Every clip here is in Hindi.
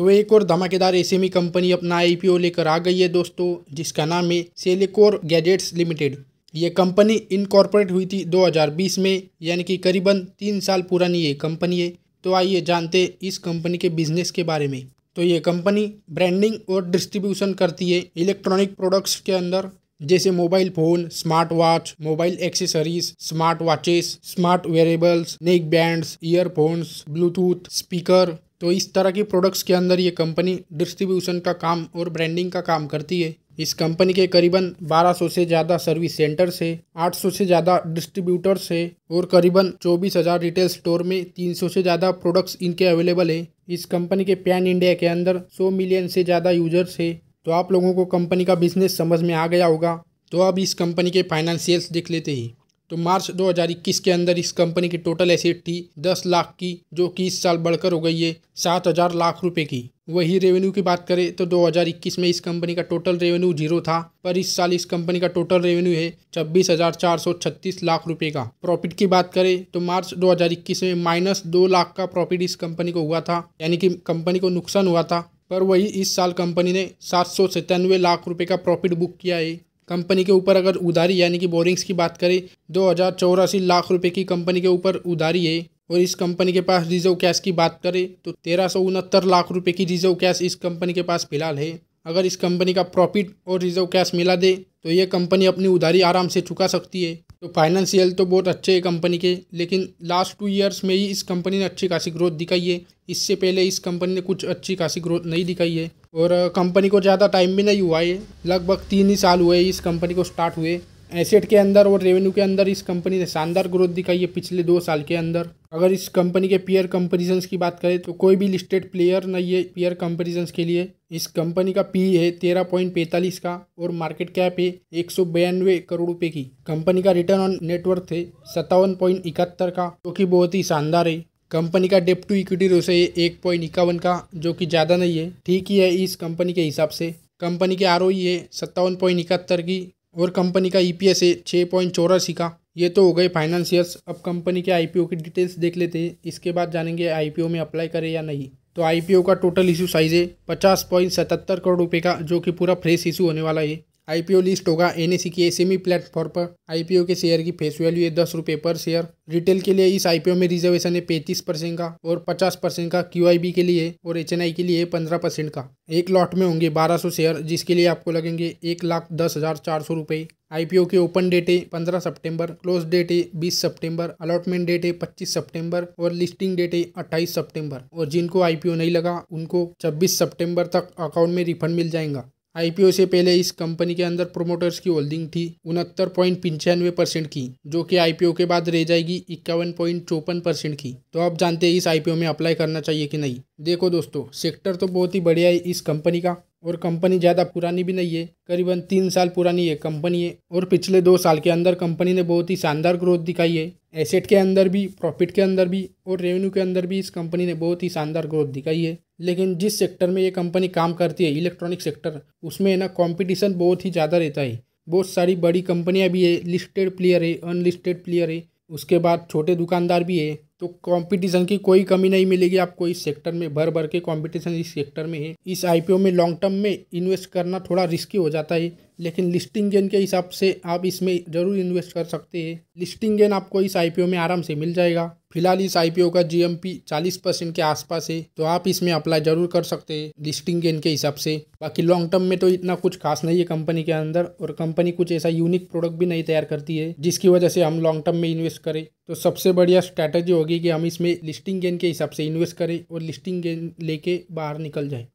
तो एक और धमाकेदार एसएमई कंपनी अपना आईपीओ लेकर आ गई है दोस्तों जिसका नाम है सेलिकोर गैजेट्स लिमिटेड ये कंपनी इनकॉर्पोरेट हुई थी 2020 में यानी कि करीबन तीन साल पुरानी ये कंपनी है तो आइए जानते इस कंपनी के बिजनेस के बारे में तो ये कंपनी ब्रांडिंग और डिस्ट्रीब्यूशन करती है इलेक्ट्रॉनिक प्रोडक्ट्स के अंदर जैसे mobile phone smart watch mobile accessories smart watches smart wearables neck bands earphones Bluetooth speaker तो इस तरह की प्रोडक्ट्स के अंदर ये कंपनी डिस्ट्रीब्यूशन का काम और ब्रांडिंग का काम करती है इस कंपनी के करीबन 1200 से ज़्यादा सर्विस सेंटर्स है 800 से ज़्यादा डिस्ट्रीब्यूटर्स है और करीबन 24,000 रिटेल स्टोर में 300 से ज़्यादा प्रोडक्ट्स इनके अवेलेबल है इस कंपनी के पैन इंडिया के अंदर 100 मिलियन से ज़्यादा यूजर्स है तो आप लोगों को कंपनी का बिजनेस समझ में आ गया होगा तो अब इस कंपनी के फाइनेंशियल्स देख लेते हैं तो मार्च 2021 के अंदर इस कंपनी की टोटल एसेट थी 10 लाख की जो कि इस साल बढ़कर हो गई है सात हजार लाख रुपए की वही रेवेन्यू की बात करें तो 2021 में इस कंपनी का टोटल रेवेन्यू जीरो था पर इस साल इस कंपनी का टोटल रेवेन्यू है छब्बीस हजार चार सौ छत्तीस लाख रुपए का प्रॉफिट की बात करें तो मार्च 2021 में माइनस दो लाख का प्रॉफिट इस कंपनी को हुआ था यानी कि कंपनी को नुकसान हुआ था पर वही इस साल कंपनी ने सात लाख रुपए का प्रॉफिट बुक किया है कंपनी के ऊपर अगर उधारी यानी कि बोरिंग्स की बात करें दो हज़ार चौरासी लाख रुपए की कंपनी के ऊपर उधारी है और इस कंपनी के पास रिजर्व कैश की बात करें तो तेरह सौ उनहत्तर लाख रुपए की रिजर्व कैश इस कंपनी के पास फिलहाल है अगर इस कंपनी का प्रॉफिट और रिजर्व कैश मिला दे तो ये कंपनी अपनी उधारी आराम से चुका सकती है तो फाइनेंशियल तो बहुत अच्छे है कंपनी के लेकिन लास्ट टू ईयर्स में ही इस कंपनी ने अच्छी खासी ग्रोथ दिखाई है इससे पहले इस कंपनी ने कुछ अच्छी खासी ग्रोथ नहीं दिखाई है और कंपनी uh, को ज़्यादा टाइम भी नहीं हुआ है लगभग तीन ही साल हुए इस कंपनी को स्टार्ट हुए एसेट के अंदर और रेवेन्यू के अंदर इस कंपनी ने शानदार ग्रोथ दिखाई है पिछले दो साल के अंदर अगर इस कंपनी के पीयर कंपेरिजन की बात करें तो कोई भी लिस्टेड प्लेयर नहीं है पीयर कंपेरिजन के लिए इस कंपनी का पी है तेरह पॉइंट पैंतालीस का और मार्केट कैप है एक सौ बयानवे करोड़ रुपए की कंपनी का रिटर्न ऑन नेटवर्थ है सत्तावन पॉइंट इकहत्तर का जो कि बहुत ही शानदार है कंपनी का डेप टू इक्विटी रोसे है एक पॉइंट इक्यावन का जो कि ज़्यादा नहीं है ठीक ही है इस कंपनी के हिसाब से कंपनी के आर e है सत्तावन पॉइंट इकहत्तर की और कंपनी का ई है छः पॉइंट चौरासी का ये तो हो गए फाइनेंशियल्स अब कंपनी के आई की डिटेल्स देख लेते हैं इसके बाद जानेंगे आई में अप्लाई करें या नहीं तो आईपीओ का टोटल इशू साइज़ है पचास पॉइंट सतहत्तर करोड़ रुपये का जो कि पूरा फ्रेश इशू होने वाला है आईपीओ लिस्ट होगा एनएसी के सेमी प्लेटफॉर्म पर आईपीओ के शेयर की फेस वैल्यू है दस रुपये पर शेयर रिटेल के लिए इस आईपीओ में रिजर्वेशन है पैंतीस परसेंट का और पचास परसेंट का क्यू के लिए और एच के लिए पंद्रह परसेंट का एक लॉट में होंगे बारह सौ शेयर जिसके लिए आपको लगेंगे एक लाख दस हजार चार सौ रुपये आईपीओ के ओपन डेट है पंद्रह सितंबर, क्लोज डेट है बीस सितंबर, अलॉटमेंट डेट है पच्चीस सितंबर और लिस्टिंग डेट है अट्ठाईस सितंबर और जिनको आईपीओ नहीं लगा उनको छब्बीस सितंबर तक अकाउंट में रिफंड मिल जाएगा आईपीओ से पहले इस कंपनी के अंदर प्रोमोटर्स की होल्डिंग थी उनहत्तर पॉइंट पंचानवे परसेंट की जो कि आईपीओ के बाद रह जाएगी इक्यावन पॉइंट चौपन परसेंट की तो आप जानते हैं इस आईपीओ में अप्लाई करना चाहिए कि नहीं देखो दोस्तों सेक्टर तो बहुत ही बढ़िया है इस कंपनी का और कंपनी ज़्यादा पुरानी भी नहीं है करीबन तीन साल पुरानी है कंपनी है और पिछले दो साल के अंदर कंपनी ने बहुत ही शानदार ग्रोथ दिखाई है एसेट के अंदर भी प्रॉफिट के अंदर भी और रेवेन्यू के अंदर भी इस कंपनी ने बहुत ही शानदार ग्रोथ दिखाई है लेकिन जिस सेक्टर में ये कंपनी काम करती है इलेक्ट्रॉनिक सेक्टर उसमें ना कंपटीशन बहुत ही ज़्यादा रहता है बहुत सारी बड़ी कंपनियाँ भी है लिस्टेड प्लेयर है अनलिस्टेड प्लेयर है उसके बाद छोटे दुकानदार भी है तो कंपटीशन की कोई कमी नहीं मिलेगी आपको इस सेक्टर में भर भर के कंपटीशन इस सेक्टर में है इस आईपीओ में लॉन्ग टर्म में इन्वेस्ट करना थोड़ा रिस्की हो जाता है लेकिन लिस्टिंग गेन के हिसाब से आप इसमें ज़रूर इन्वेस्ट कर सकते हैं लिस्टिंग गेन आपको इस आईपीओ में आराम से मिल जाएगा फिलहाल इस आईपीओ का जीएमपी 40 परसेंट के आसपास है तो आप इसमें अप्लाई जरूर कर सकते हैं लिस्टिंग गेन के हिसाब से बाकी लॉन्ग टर्म में तो इतना कुछ खास नहीं है कंपनी के अंदर और कंपनी कुछ ऐसा यूनिक प्रोडक्ट भी नहीं तैयार करती है जिसकी वजह से हम लॉन्ग टर्म में इन्वेस्ट करें तो सबसे बढ़िया स्ट्रैटेजी होगी कि हम इसमें लिस्टिंग गेन के हिसाब से इन्वेस्ट करें और लिस्टिंग गेन लेके बाहर निकल जाए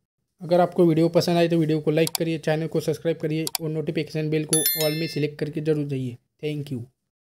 अगर आपको वीडियो पसंद आए तो वीडियो को लाइक करिए चैनल को सब्सक्राइब करिए और नोटिफिकेशन बिल को ऑल में सिलेक्ट करके जरूर जाइए थैंक यू